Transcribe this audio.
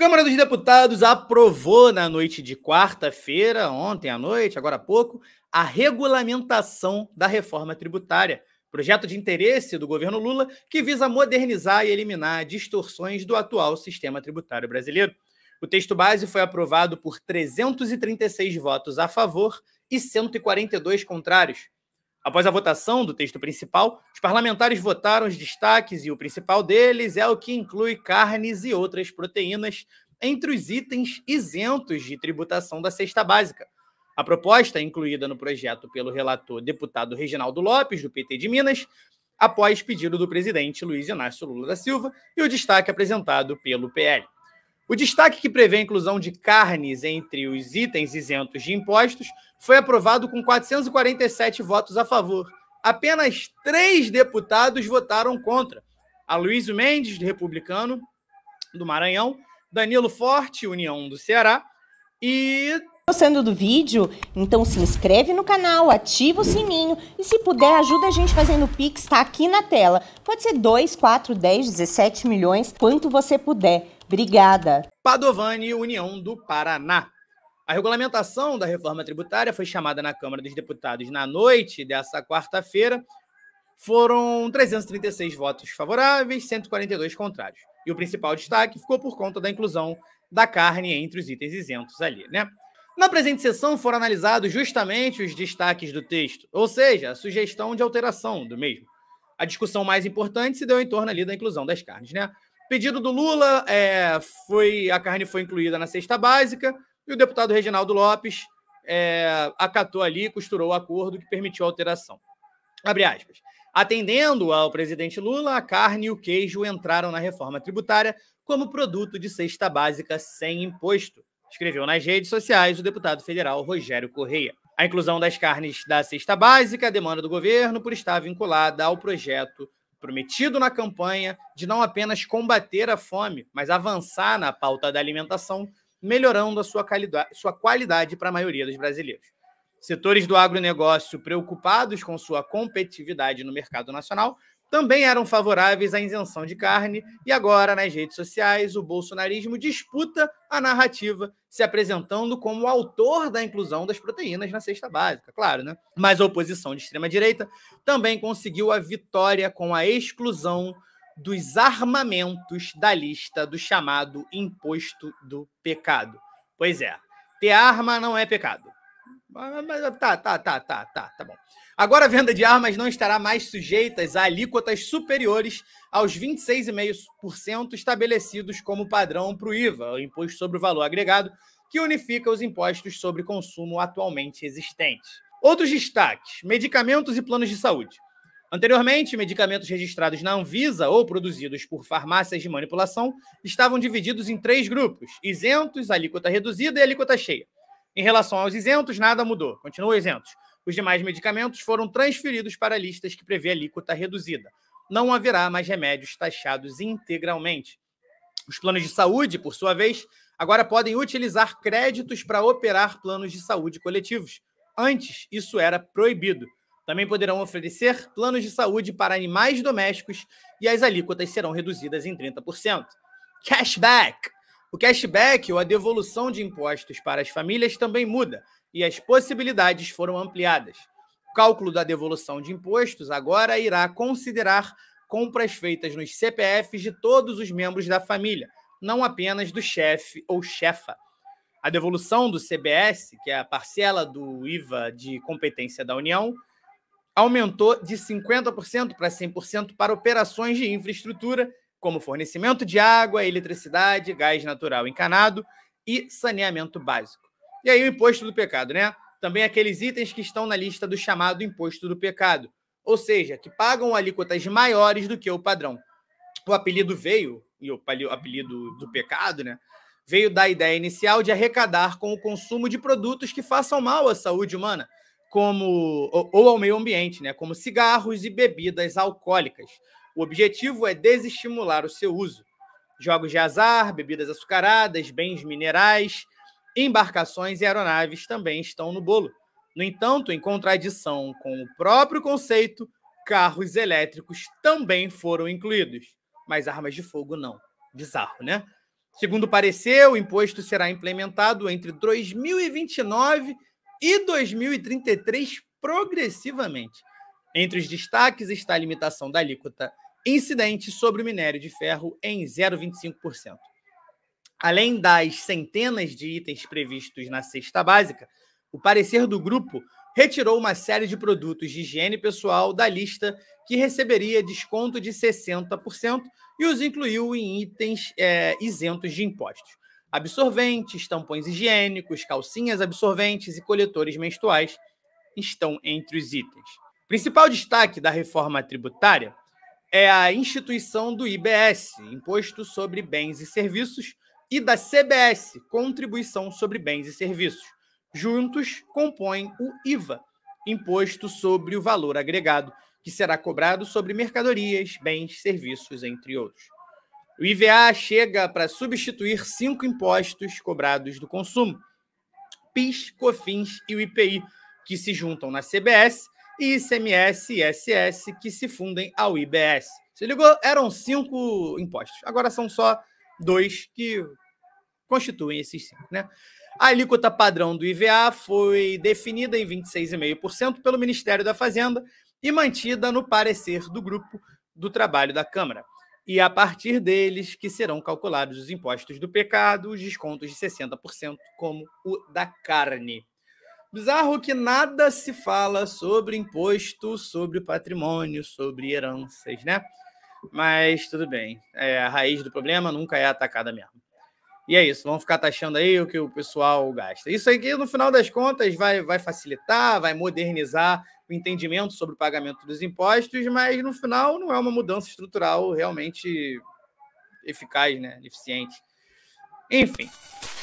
Câmara dos Deputados aprovou na noite de quarta-feira, ontem à noite, agora há pouco, a regulamentação da reforma tributária, projeto de interesse do governo Lula que visa modernizar e eliminar distorções do atual sistema tributário brasileiro. O texto base foi aprovado por 336 votos a favor e 142 contrários. Após a votação do texto principal, os parlamentares votaram os destaques e o principal deles é o que inclui carnes e outras proteínas entre os itens isentos de tributação da cesta básica. A proposta, é incluída no projeto pelo relator deputado Reginaldo Lopes, do PT de Minas, após pedido do presidente Luiz Inácio Lula da Silva e o destaque apresentado pelo PL. O destaque que prevê a inclusão de carnes entre os itens isentos de impostos foi aprovado com 447 votos a favor. Apenas três deputados votaram contra: Aloysio Mendes, republicano do Maranhão, Danilo Forte, União do Ceará, e gostando do vídeo, então se inscreve no canal, ativa o sininho e se puder ajuda a gente fazendo o Pix, tá aqui na tela. Pode ser 2, 4, 10, 17 milhões, quanto você puder. Obrigada. Padovani, União do Paraná. A regulamentação da reforma tributária foi chamada na Câmara dos Deputados na noite dessa quarta-feira. Foram 336 votos favoráveis, 142 contrários. E o principal destaque ficou por conta da inclusão da carne entre os itens isentos ali, né? Na presente sessão foram analisados justamente os destaques do texto, ou seja, a sugestão de alteração do mesmo. A discussão mais importante se deu em torno ali da inclusão das carnes, né? Pedido do Lula é, foi a carne foi incluída na cesta básica, e o deputado Reginaldo Lopes é, acatou ali, costurou o acordo que permitiu a alteração. Abre aspas. Atendendo ao presidente Lula, a carne e o queijo entraram na reforma tributária como produto de cesta básica sem imposto, escreveu nas redes sociais o deputado federal Rogério Correia. A inclusão das carnes da cesta básica a demanda do governo por estar vinculada ao projeto prometido na campanha de não apenas combater a fome, mas avançar na pauta da alimentação melhorando a sua qualidade, sua qualidade para a maioria dos brasileiros. Setores do agronegócio preocupados com sua competitividade no mercado nacional também eram favoráveis à isenção de carne, e agora, nas redes sociais, o bolsonarismo disputa a narrativa, se apresentando como o autor da inclusão das proteínas na cesta básica, claro, né? Mas a oposição de extrema-direita também conseguiu a vitória com a exclusão dos armamentos da lista do chamado imposto do pecado. Pois é, ter arma não é pecado. Ah, tá, tá, tá, tá, tá, tá bom. Agora a venda de armas não estará mais sujeitas a alíquotas superiores aos 26,5% estabelecidos como padrão para o IVA, o Imposto sobre o Valor Agregado, que unifica os impostos sobre consumo atualmente existentes. Outros destaques: medicamentos e planos de saúde. Anteriormente, medicamentos registrados na Anvisa ou produzidos por farmácias de manipulação estavam divididos em três grupos: isentos, alíquota reduzida e alíquota cheia. Em relação aos isentos, nada mudou, continuam isentos. Os demais medicamentos foram transferidos para listas que prevê alíquota reduzida. Não haverá mais remédios taxados integralmente. Os planos de saúde, por sua vez, agora podem utilizar créditos para operar planos de saúde coletivos. Antes, isso era proibido. Também poderão oferecer planos de saúde para animais domésticos e as alíquotas serão reduzidas em 30%. Cashback. O cashback ou a devolução de impostos para as famílias também muda e as possibilidades foram ampliadas. O cálculo da devolução de impostos agora irá considerar compras feitas nos CPFs de todos os membros da família, não apenas do chefe ou chefa. A devolução do CBS, que é a parcela do IVA de competência da União, aumentou de 50% para 100% para operações de infraestrutura, como fornecimento de água, eletricidade, gás natural encanado e saneamento básico. E aí o imposto do pecado, né? Também aqueles itens que estão na lista do chamado imposto do pecado, ou seja, que pagam alíquotas maiores do que o padrão. O apelido veio, e o apelido do pecado, né? Veio da ideia inicial de arrecadar com o consumo de produtos que façam mal à saúde humana, como ou, ou ao meio ambiente, né, como cigarros e bebidas alcoólicas. O objetivo é desestimular o seu uso. Jogos de azar, bebidas açucaradas, bens minerais, embarcações e aeronaves também estão no bolo. No entanto, em contradição com o próprio conceito, carros elétricos também foram incluídos, mas armas de fogo não. Bizarro, né? Segundo pareceu, o imposto será implementado entre 2029 e 2033 progressivamente. Entre os destaques está a limitação da alíquota incidente sobre o minério de ferro em 0,25%. Além das centenas de itens previstos na cesta básica, o parecer do grupo retirou uma série de produtos de higiene pessoal da lista que receberia desconto de 60% e os incluiu em itens é, isentos de impostos. Absorventes, tampões higiênicos, calcinhas absorventes e coletores menstruais estão entre os itens. Principal destaque da reforma tributária é a instituição do IBS, Imposto sobre Bens e Serviços, e da CBS, Contribuição sobre Bens e Serviços. Juntos compõem o IVA, Imposto sobre o Valor Agregado, que será cobrado sobre mercadorias, bens, serviços, entre outros. O IVA chega para substituir cinco impostos cobrados do consumo: PIS, COFINS e o IPI, que se juntam na CBS, e ICMS e ISS, que se fundem ao IBS. Se ligou? Eram cinco impostos. Agora são só dois que constituem esses cinco, né? A alíquota padrão do IVA foi definida em 26,5% pelo Ministério da Fazenda e mantida no parecer do grupo do trabalho da Câmara e é a partir deles que serão calculados os impostos do pecado, os descontos de 60%, como o da carne. Bizarro que nada se fala sobre imposto, sobre patrimônio, sobre heranças, né? Mas tudo bem, é, a raiz do problema nunca é atacada mesmo. E é isso, vamos ficar taxando aí o que o pessoal gasta. Isso aí que no final das contas vai, vai facilitar, vai modernizar o entendimento sobre o pagamento dos impostos, mas no final não é uma mudança estrutural realmente eficaz, né? eficiente. Enfim,